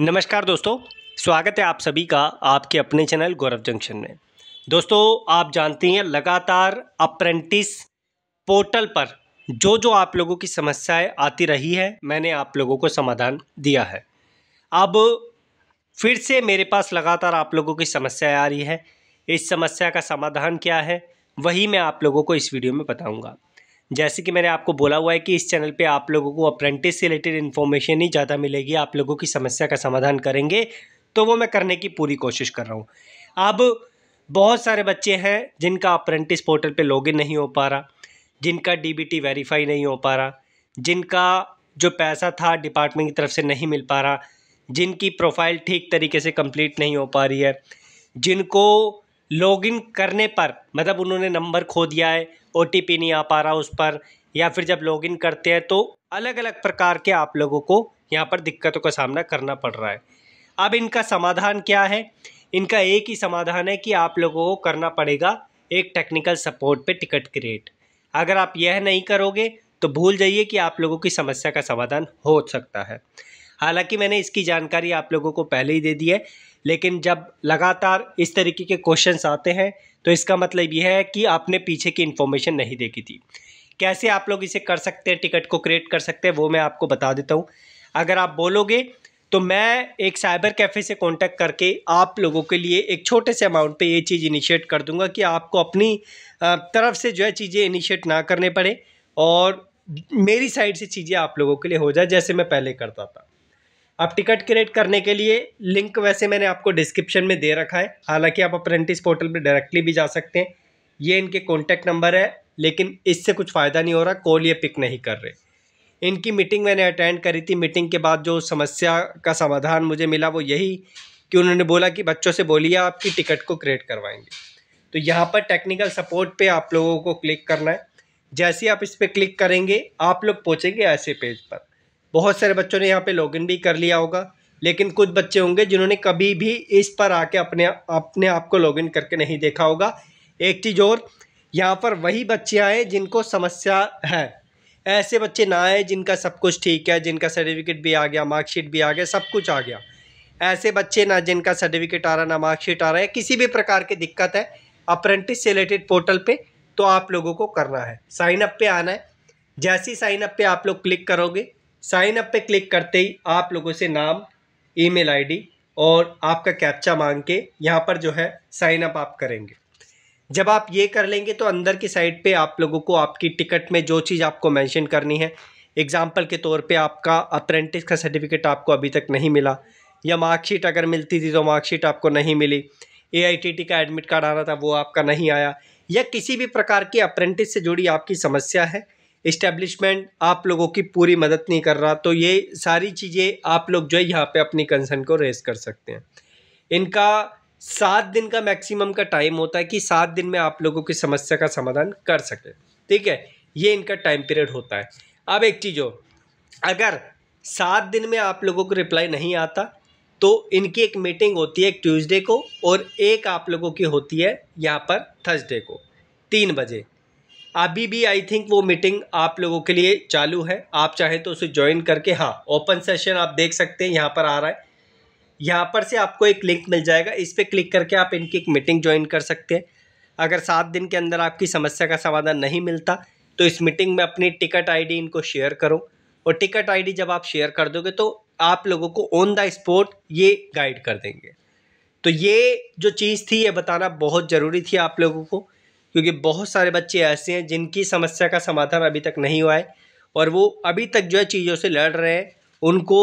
नमस्कार दोस्तों स्वागत है आप सभी का आपके अपने चैनल गौरव जंक्शन में दोस्तों आप जानते हैं लगातार अप्रेंटिस पोर्टल पर जो जो आप लोगों की समस्याएं आती रही है मैंने आप लोगों को समाधान दिया है अब फिर से मेरे पास लगातार आप लोगों की समस्याएं आ रही है इस समस्या का समाधान क्या है वही मैं आप लोगों को इस वीडियो में बताऊँगा जैसे कि मैंने आपको बोला हुआ है कि इस चैनल पे आप लोगों को अप्रेंटिस से रिलेटेड इन्फॉर्मेशन ही ज़्यादा मिलेगी आप लोगों की समस्या का समाधान करेंगे तो वो मैं करने की पूरी कोशिश कर रहा हूँ अब बहुत सारे बच्चे हैं जिनका अप्रेंटिस पोर्टल पे लॉगिन नहीं हो पा रहा जिनका डी वेरीफाई नहीं हो पा रहा जिनका जो पैसा था डिपार्टमेंट की तरफ से नहीं मिल पा रहा जिनकी प्रोफाइल ठीक तरीके से कंप्लीट नहीं हो पा रही है जिनको लॉगिन करने पर मतलब उन्होंने नंबर खो दिया है ओ नहीं आ पा रहा उस पर या फिर जब लॉगिन करते हैं तो अलग अलग प्रकार के आप लोगों को यहाँ पर दिक्कतों का सामना करना पड़ रहा है अब इनका समाधान क्या है इनका एक ही समाधान है कि आप लोगों को करना पड़ेगा एक टेक्निकल सपोर्ट पे टिकट क्रिएट अगर आप यह नहीं करोगे तो भूल जाइए कि आप लोगों की समस्या का समाधान हो सकता है हालांकि मैंने इसकी जानकारी आप लोगों को पहले ही दे दी है लेकिन जब लगातार इस तरीके के क्वेश्चन आते हैं तो इसका मतलब यह है कि आपने पीछे की इन्फॉर्मेशन नहीं देखी थी कैसे आप लोग इसे कर सकते हैं टिकट को क्रिएट कर सकते हैं वो मैं आपको बता देता हूँ अगर आप बोलोगे तो मैं एक साइबर कैफ़े से कांटेक्ट करके आप लोगों के लिए एक छोटे से अमाउंट पे ये चीज़ इनिशिएट कर दूंगा कि आपको अपनी तरफ से जो है चीज़ें इनिशिएट ना करने पड़े और मेरी साइड से चीज़ें आप लोगों के लिए हो जाए जैसे मैं पहले करता था आप टिकट क्रिएट करने के लिए लिंक वैसे मैंने आपको डिस्क्रिप्शन में दे रखा है हालांकि आप अप्रेंटिस पोर्टल पर डायरेक्टली भी जा सकते हैं ये इनके कॉन्टैक्ट नंबर है लेकिन इससे कुछ फ़ायदा नहीं हो रहा कॉल ये पिक नहीं कर रहे इनकी मीटिंग मैंने अटेंड करी थी मीटिंग के बाद जो समस्या का समाधान मुझे मिला वो यही कि उन्होंने बोला कि बच्चों से बोलिए आपकी टिकट को क्रिएट करवाएंगे तो यहाँ पर टेक्निकल सपोर्ट पे आप लोगों को क्लिक करना है जैसे आप इस पर क्लिक करेंगे आप लोग पहुँचेंगे ऐसे पेज पर बहुत सारे बच्चों ने यहाँ पे लॉगिन भी कर लिया होगा लेकिन कुछ बच्चे होंगे जिन्होंने कभी भी इस पर आके अपने अपने आप को लॉगिन करके नहीं देखा होगा एक चीज़ और यहाँ पर वही बच्चे आए जिनको समस्या है ऐसे बच्चे ना आए जिनका सब कुछ ठीक है जिनका सर्टिफिकेट भी आ गया मार्कशीट भी आ गया सब कुछ आ गया ऐसे बच्चे ना जिनका सर्टिफिकेट आ रहा ना मार्कशीट आ रहा है किसी भी प्रकार की दिक्कत है अप्रेंटिस से रिलेटेड पोर्टल पे तो आप लोगों को करना है साइनअप पर पे आना है जैसे ही साइनअप पे आप लोग क्लिक करोगे साइन अप पे क्लिक करते ही आप लोगों से नाम ईमेल आईडी और आपका कैप्चा मांग के यहाँ पर जो है साइन अप आप करेंगे जब आप ये कर लेंगे तो अंदर की साइड पे आप लोगों को आपकी टिकट में जो चीज़ आपको मेंशन करनी है एग्ज़ाम्पल के तौर पे आपका अप्रेंटिस का सर्टिफिकेट आपको अभी तक नहीं मिला या मार्कशीट अगर मिलती थी तो मार्कशीट आपको नहीं मिली ए का एडमिट कार्ड आ रहा था वो आपका नहीं आया या किसी भी प्रकार की अप्रेंटिस से जुड़ी आपकी समस्या है इस्टेब्लिशमेंट आप लोगों की पूरी मदद नहीं कर रहा तो ये सारी चीज़ें आप लोग जो है यहाँ पे अपनी कंसर्न को रेस कर सकते हैं इनका सात दिन का मैक्सिमम का टाइम होता है कि सात दिन में आप लोगों की समस्या का समाधान कर सके ठीक है ये इनका टाइम पीरियड होता है अब एक चीज़ हो अगर सात दिन में आप लोगों को रिप्लाई नहीं आता तो इनकी एक मीटिंग होती है एक ट्यूसडे को और एक आप लोगों की होती है यहाँ पर थर्सडे को तीन बजे अभी भी आई थिंक वो मीटिंग आप लोगों के लिए चालू है आप चाहे तो उसे ज्वाइन करके हाँ ओपन सेशन आप देख सकते हैं यहाँ पर आ रहा है यहाँ पर से आपको एक लिंक मिल जाएगा इस पर क्लिक करके आप इनकी एक मीटिंग ज्वाइन कर सकते हैं अगर सात दिन के अंदर आपकी समस्या का समाधान नहीं मिलता तो इस मीटिंग में अपनी टिकट आईडी इनको शेयर करो और टिकट आईडी जब आप शेयर कर दोगे तो आप लोगों को ऑन द स्पॉट ये गाइड कर देंगे तो ये जो चीज़ थी ये बताना बहुत ज़रूरी थी आप लोगों को क्योंकि बहुत सारे बच्चे ऐसे हैं जिनकी समस्या का समाधान अभी तक नहीं हुआ है और वो अभी तक जो है चीज़ों से लड़ रहे हैं उनको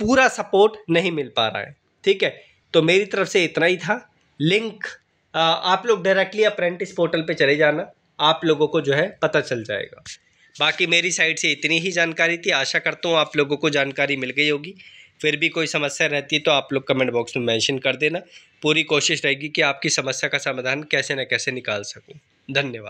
पूरा सपोर्ट नहीं मिल पा रहा है ठीक है तो मेरी तरफ से इतना ही था लिंक आप लोग डायरेक्टली अप्रेंटिस पोर्टल पे चले जाना आप लोगों को जो है पता चल जाएगा बाकी मेरी साइड से इतनी ही जानकारी थी आशा करता हूँ आप लोगों को जानकारी मिल गई होगी फिर भी कोई समस्या रहती है तो आप लोग कमेंट बॉक्स में मेंशन कर देना पूरी कोशिश रहेगी कि आपकी समस्या का समाधान कैसे न कैसे निकाल सकूँ धन्यवाद